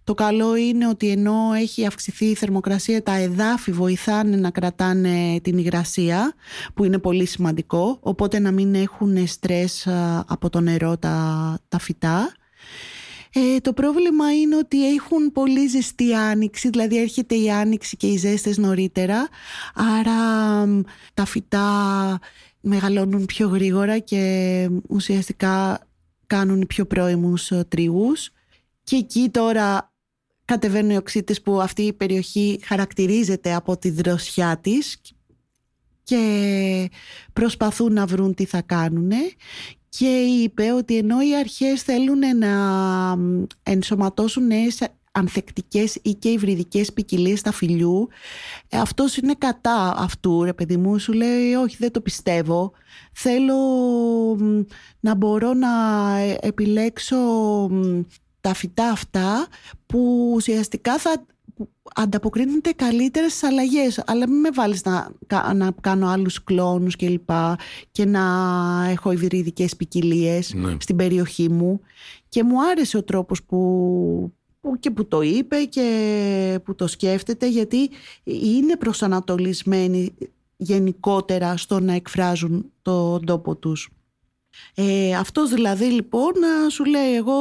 το καλό είναι ότι ενώ έχει αυξηθεί η θερμοκρασία τα εδάφη βοηθάνε να κρατάνε την υγρασία που είναι πολύ σημαντικό οπότε να μην έχουν στρες από το νερό τα, τα φυτά ε, το πρόβλημα είναι ότι έχουν πολύ ζεστή άνοιξη, δηλαδή έρχεται η άνοιξη και οι ζέστες νωρίτερα, άρα τα φυτά μεγαλώνουν πιο γρήγορα και ουσιαστικά κάνουν πιο πρώιμους ε, τρίγους. Και εκεί τώρα κατεβαίνουν οι οξύτες που αυτή η περιοχή χαρακτηρίζεται από τη δροσιά της και προσπαθούν να βρουν τι θα κάνουν και είπε ότι ενώ οι αρχές θέλουν να ενσωματώσουν νέες ανθεκτικές ή και υβριδικές ποικιλίες φιλιού. Ε, αυτός είναι κατά αυτού, ρε παιδί σου λέει όχι δεν το πιστεύω. Θέλω να μπορώ να επιλέξω τα φυτά αυτά που ουσιαστικά θα ανταποκρίνονται καλύτερα στις αλλαγές αλλά μην με βάλεις να, να κάνω άλλους κλόνους και λοιπά και να έχω υβριδικές ποικιλίες ναι. στην περιοχή μου και μου άρεσε ο τρόπος που, και που το είπε και που το σκέφτεται γιατί είναι προσανατολισμένοι γενικότερα στο να εκφράζουν τον τόπο τους. Ε, αυτός δηλαδή λοιπόν να σου λέει εγώ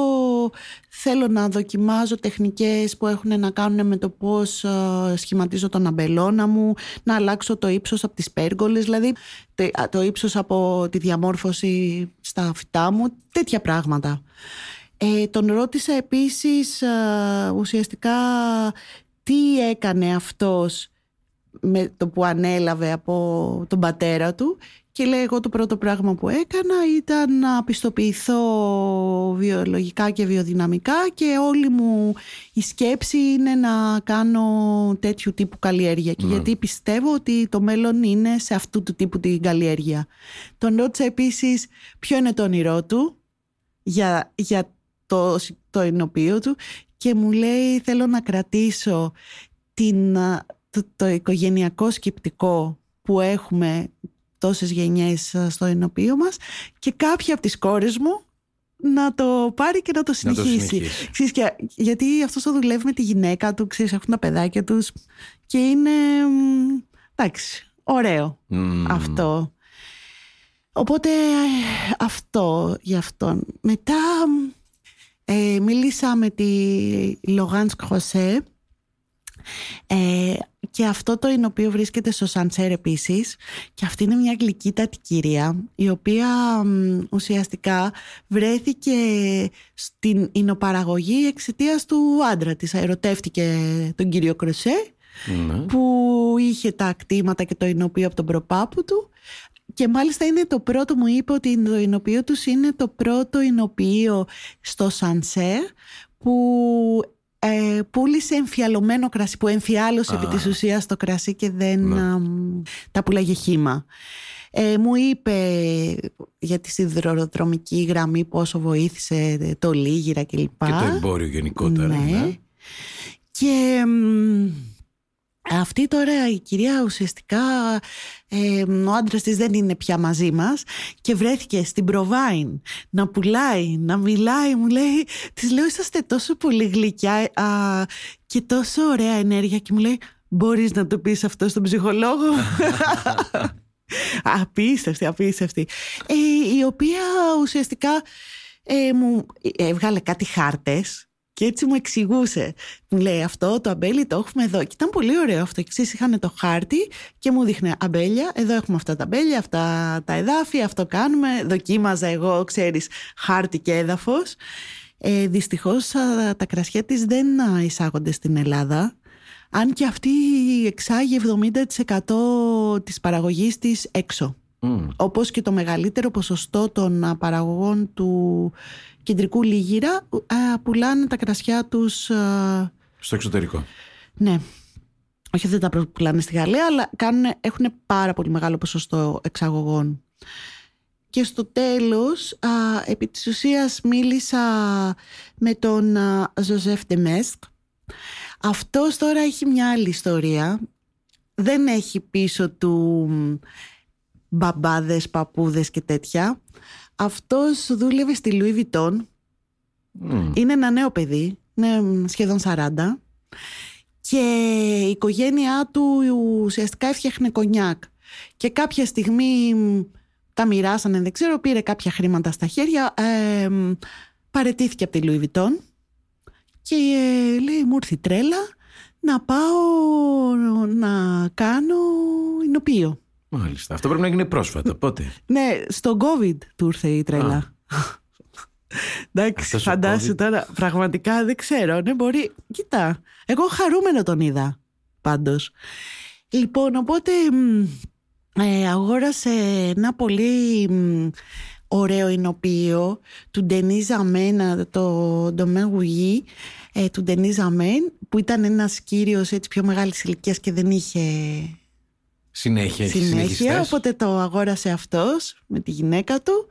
θέλω να δοκιμάζω τεχνικές που έχουν να κάνουν με το πώς ε, σχηματίζω τον αμπελώνα μου, να αλλάξω το ύψος από τις πέργολες, δηλαδή το, το ύψος από τη διαμόρφωση στα φυτά μου, τέτοια πράγματα. Ε, τον ρώτησα επίσης ουσιαστικά τι έκανε αυτός με το που ανέλαβε από τον πατέρα του και λέει εγώ το πρώτο πράγμα που έκανα ήταν να πιστοποιηθώ βιολογικά και βιοδυναμικά και όλη μου η σκέψη είναι να κάνω τέτοιου τύπου καλλιέργεια και ναι. γιατί πιστεύω ότι το μέλλον είναι σε αυτού του τύπου την καλλιέργεια. Τον ρώτησα επίσης ποιο είναι το όνειρό του για, για το, το του και μου λέει θέλω να κρατήσω την, το, οικογενειακό σκεπτικό που έχουμε τόσες γενιές στο ενωπείο μας και κάποια από τις κόρες μου να το πάρει και να το συνεχίσει. Και, γιατί αυτός το δουλεύει με τη γυναίκα του, ξέρεις, έχουν τα παιδάκια τους και είναι, εντάξει, ωραίο αυτό. Οπότε ε, αυτό για αυτόν. Μετά ε, μίλησα με τη Λογάνς Κροσέ ε, και αυτό το οποίο βρίσκεται στο Σαντσέρ επίσης και αυτή είναι μια γλυκύτατη κυρία η οποία ουσιαστικά βρέθηκε στην εινοπαραγωγή εξαιτίας του άντρα της ερωτεύτηκε τον κύριο Κροσέ ναι. που είχε τα ακτήματα και το εινοπείο από τον προπάπου του και μάλιστα είναι το πρώτο, μου είπε ότι το εινοποιείο τους είναι το πρώτο εινοποιείο στο σανσέ που ε, πούλησε εμφιαλωμένο κρασί, που εμφιάλωσε ah. επί της ουσίας το κρασί και δεν ναι. τα πουλάγε χήμα. Ε, μου είπε για τη σιδηροδρομική γραμμή πόσο βοήθησε το Λίγυρα κλπ. Και, και το εμπόριο γενικότερα. ναι. ναι. Και αυτή τώρα η κυρία ουσιαστικά, ε, ο άντρας της δεν είναι πια μαζί μας και βρέθηκε στην προβάιν να πουλάει, να μιλάει, μου λέει, της λέω είσαστε τόσο πολύ γλυκιά και τόσο ωραία ενέργεια και μου λέει μπορείς να το πεις αυτό στον ψυχολόγο. *laughs* απίστευτη, απίστευτη. Ε, η οποία ουσιαστικά ε, μου ε, έβγαλε κάτι χάρτες και έτσι μου εξηγούσε. Μου λέει αυτό το αμπέλι το έχουμε εδώ. Και ήταν πολύ ωραίο αυτό. εξής είχαν το χάρτη και μου δείχνει αμπέλια. Εδώ έχουμε αυτά τα αμπέλια, αυτά τα εδάφη, αυτό κάνουμε. Δοκίμαζα εγώ, ξέρεις, χάρτη και έδαφος. Ε, δυστυχώς τα κρασιά της δεν εισάγονται στην Ελλάδα. Αν και αυτή εξάγει 70% της παραγωγής της έξω. Mm. Όπως και το μεγαλύτερο ποσοστό των παραγωγών του κεντρικού Λίγυρα πουλάνε τα κρασιά τους... Στο εξωτερικό. Ναι. Όχι δεν τα πουλάνε στη Γαλλία, αλλά κάνουν, έχουν πάρα πολύ μεγάλο ποσοστό εξαγωγών. Και στο τέλος, α, επί της ουσίας μίλησα με τον α, Ζωζεφ Ντεμέσκ. Αυτός τώρα έχει μια άλλη ιστορία. Δεν έχει πίσω του μπαμπάδες, παππούδες και τέτοια. Αυτός δούλευε στη Louis mm. Είναι ένα νέο παιδί, είναι σχεδόν 40. Και η οικογένειά του ουσιαστικά έφτιαχνε κονιάκ. Και κάποια στιγμή τα μοιράσανε, δεν ξέρω, πήρε κάποια χρήματα στα χέρια. παρετήθηκε από τη Louis Και ε, λέει, μου ήρθε τρέλα να πάω να κάνω εινοποιείο. Μάλιστα. Αυτό πρέπει να γίνει πρόσφατα. Πότε. ναι, στο COVID του ήρθε η τρέλα. Εντάξει, φαντάζεσαι τώρα. Πραγματικά δεν ξέρω. Ναι, μπορεί. Κοίτα. Εγώ χαρούμενο τον είδα. Πάντως. Λοιπόν, οπότε ε, αγόρασε ένα πολύ ωραίο εινοποιείο του Ντενίζα Μέν, το ντομέν Γουγί ε, του Ντενίζα Μέν, που ήταν ένας κύριος έτσι πιο μεγάλης ηλικίας και δεν είχε Συνέχεια, συνέχεια. Οπότε το αγόρασε αυτός με τη γυναίκα του.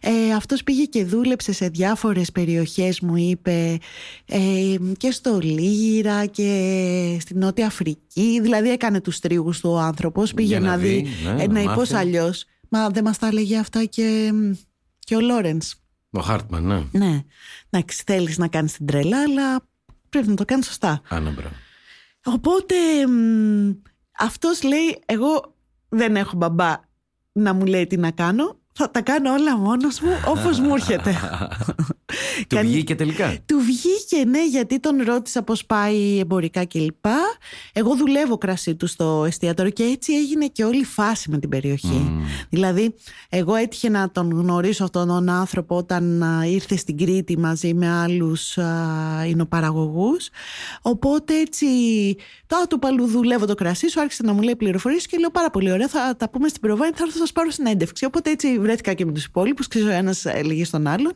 Ε, αυτός πήγε και δούλεψε σε διάφορες περιοχές, μου είπε, ε, και στο Λίγυρα και στην Νότια Αφρική. Δηλαδή έκανε τους τρίγους του ο άνθρωπος, πήγε να, δει, ναι, ε, να, Μα δεν μας τα έλεγε αυτά και, και ο Λόρενς. Ο Χάρτμαν, ναι. Ναι. Να θέλεις να κάνεις την τρελά, αλλά πρέπει να το κάνεις σωστά. Άνα, Οπότε... Αυτός λέει εγώ δεν έχω μπαμπά να μου λέει τι να κάνω θα τα κάνω όλα μόνος μου όπω μου έρχεται. *laughs* του βγήκε τελικά. Του βγήκε ναι γιατί τον ρώτησα πώς πάει εμπορικά κλπ. Εγώ δουλεύω κρασί του στο εστιατόριο και έτσι έγινε και όλη η φάση με την περιοχή. Δηλαδή εγώ έτυχε να τον γνωρίσω αυτόν τον άνθρωπο όταν ήρθε στην Κρήτη μαζί με άλλους εινοπαραγωγούς. Οπότε έτσι τώρα του παλού δουλεύω το κρασί σου άρχισε να μου λέει πληροφορίες και λέω πάρα πολύ ωραία θα τα πούμε στην προβάνη θα έρθω να σας πάρω συνέντευξη. Οπότε έτσι βρέθηκα και με τους υπόλοιπους, ξέρω ένας έλεγε στον άλλον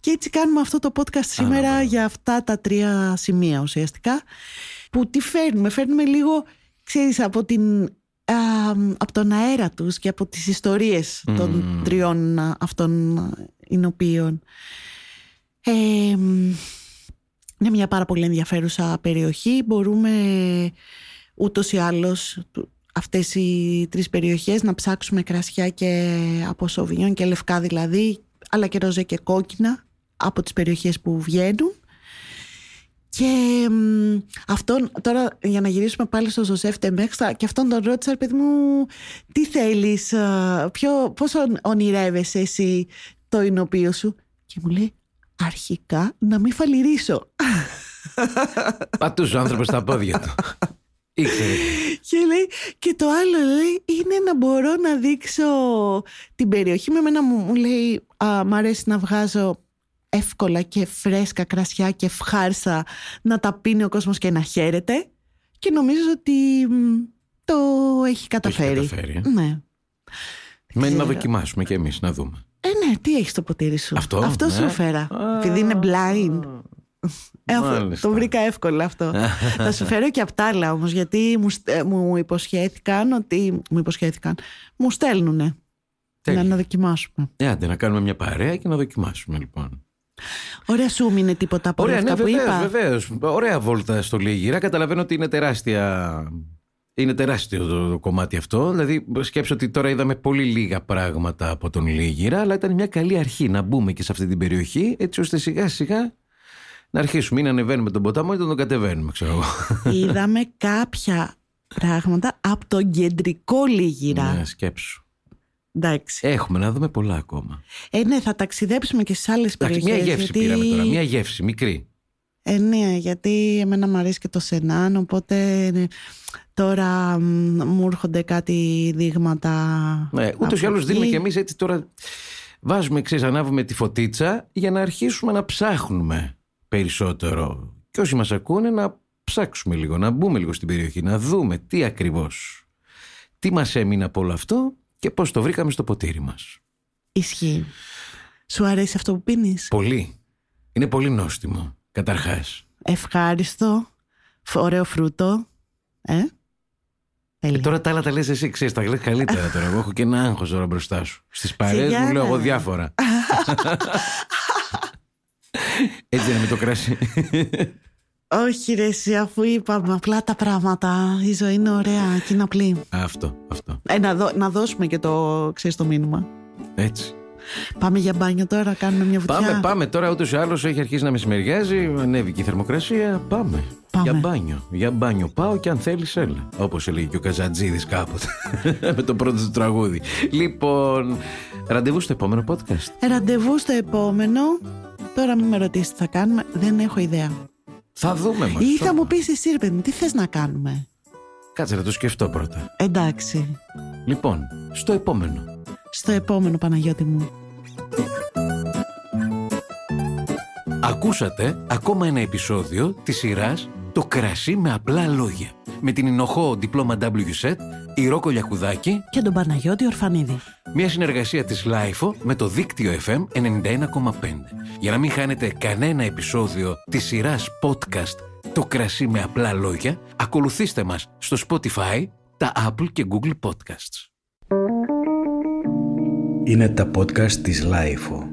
και έτσι κάνουμε αυτό το podcast σήμερα για αυτά τα τρία σημεία ουσιαστικά που τι φέρνουμε, φέρνουμε λίγο ξέρεις, από την από τον αέρα τους και από τις ιστορίες των τριών αυτών ηνοποιών. Ε, είναι μια πάρα πολύ ενδιαφέρουσα περιοχή. Μπορούμε ούτως ή άλλως αυτές οι τρεις περιοχές, να ψάξουμε κρασιά και από σοβινιόν και λευκά δηλαδή, αλλά και ροζέ και κόκκινα από τις περιοχές που βγαίνουν. Και αυτόν, τώρα για να γυρίσουμε πάλι στο Ζωσέφ Τεμέξα και αυτόν τον ρώτησα, παιδί μου, τι θέλεις, ε, ποιο, πόσο ονειρεύεσαι εσύ το εινοπείο σου. Και μου λέει, αρχικά να μην φαλυρίσω. Πατούσε ο άνθρωπος στα πόδια του και λέει, και το άλλο λέει είναι να μπορώ να δείξω την περιοχή με εμένα μου, λέει α, μ' αρέσει να βγάζω εύκολα και φρέσκα κρασιά και φχάρσα να τα πίνει ο κόσμος και να χαίρεται και νομίζω ότι το έχει καταφέρει. Το έχει καταφέρει. Ε. Ναι. Μένει να δοκιμάσουμε και εμείς να δούμε. Ε, ναι, τι έχεις το ποτήρι σου. Αυτό, σου ναι. φέρα. Επειδή είναι blind. *laughs* Το βρήκα εύκολο αυτό. *laughs* θα σου φέρω και απ' τα άλλα όμως, γιατί μου, ε, μου υποσχέθηκαν ότι. Μου υποσχέθηκαν. Μου στέλνουνε. για Να, να δοκιμάσουμε. Άντε, ε, να κάνουμε μια παρέα και να δοκιμάσουμε λοιπόν. Ωραία, σου είναι τίποτα από Ωραία, αυτά ναι, που βεβαίως, είπα. Ωραία βόλτα στο Λίγυρα. Καταλαβαίνω ότι είναι τεράστια. Είναι τεράστιο το, το κομμάτι αυτό. Δηλαδή, σκέψω ότι τώρα είδαμε πολύ λίγα πράγματα από τον Λίγυρα, αλλά ήταν μια καλή αρχή να μπούμε και σε αυτή την περιοχή, έτσι ώστε σιγά σιγά να αρχίσουμε. να ανεβαίνουμε τον ποτάμο ή τον, τον κατεβαίνουμε, ξέρω εγώ. *laughs* Είδαμε κάποια πράγματα από τον κεντρικό Λίγυρα. Ναι, σκέψου. Εντάξει. Έχουμε να δούμε πολλά ακόμα. Ε, ναι, θα ταξιδέψουμε και σε άλλε περιοχέ. Μια γεύση πήραμε τώρα. Μια γεύση, μικρή. Ε, ναι, γιατί εμένα μου αρέσει και το Σενάν, οπότε ναι, τώρα μ, μου έρχονται κάτι δείγματα. Ναι, ούτως ή άλλως δίνουμε κι εμείς έτσι τώρα. Βάζουμε ξέρεις ανάβουμε τη φωτίτσα για να αρχίσουμε να ψάχνουμε περισσότερο και όσοι μας ακούνε να ψάξουμε λίγο, να μπούμε λίγο στην περιοχή, να δούμε τι ακριβώς, τι μας έμεινε από όλο αυτό και πώς το βρήκαμε στο ποτήρι μας. Ισχύει. Σου αρέσει αυτό που πίνεις? Πολύ. Είναι πολύ νόστιμο, καταρχάς. Ευχάριστο, ωραίο φρούτο, ε? ε τώρα τα άλλα τα λες εσύ, τα λες καλύτερα τώρα. Εγώ έχω και ένα άγχος τώρα μπροστά σου. Στις παρέες μου λέω εγώ διάφορα. *laughs* Έτσι είναι με το κρασί. Όχι ρε εσύ, αφού είπαμε απλά τα πράγματα, η ζωή είναι ωραία και είναι απλή. Αυτό, αυτό. Ε, να, δω, να δώσουμε και το, ξέρεις, το μήνυμα. Έτσι. Πάμε για μπάνιο τώρα, κάνουμε μια βουτιά. Πάμε, πάμε. Τώρα ούτως ή άλλως έχει αρχίσει να μεσημεριάζει, ανέβηκε και η θερμοκρασία. Πάμε. πάμε. Για μπάνιο. Για μπάνιο πάω και αν θέλεις, έλα. Όπως έλεγε και ο Καζατζίδης κάποτε *laughs* με το πρώτο του τραγούδι. Λοιπόν, ραντεβού στο επόμενο podcast. Ραντεβού στο επόμενο. Τώρα μην με ρωτήσεις τι θα κάνουμε, δεν έχω ιδέα. Θα δούμε μα. Ή θα μου πεις εσύ, ρε τι θες να κάνουμε. Κάτσε να το σκεφτώ πρώτα. Εντάξει. Λοιπόν, στο επόμενο. Στο επόμενο, Παναγιώτη μου. Ακούσατε ακόμα ένα επεισόδιο της σειράς το κρασί με απλά λόγια. Με την Ινοχώ Διπλώμα WSET, η Ρόκο Λιακουδάκη και τον Παναγιώτη Ορφανίδη. Μια συνεργασία της LIFO με το δίκτυο FM 91,5. Για να μην χάνετε κανένα επεισόδιο της σειράς podcast «Το κρασί με απλά λόγια», ακολουθήστε μας στο Spotify, τα Apple και Google Podcasts. Είναι τα podcast της LIFO.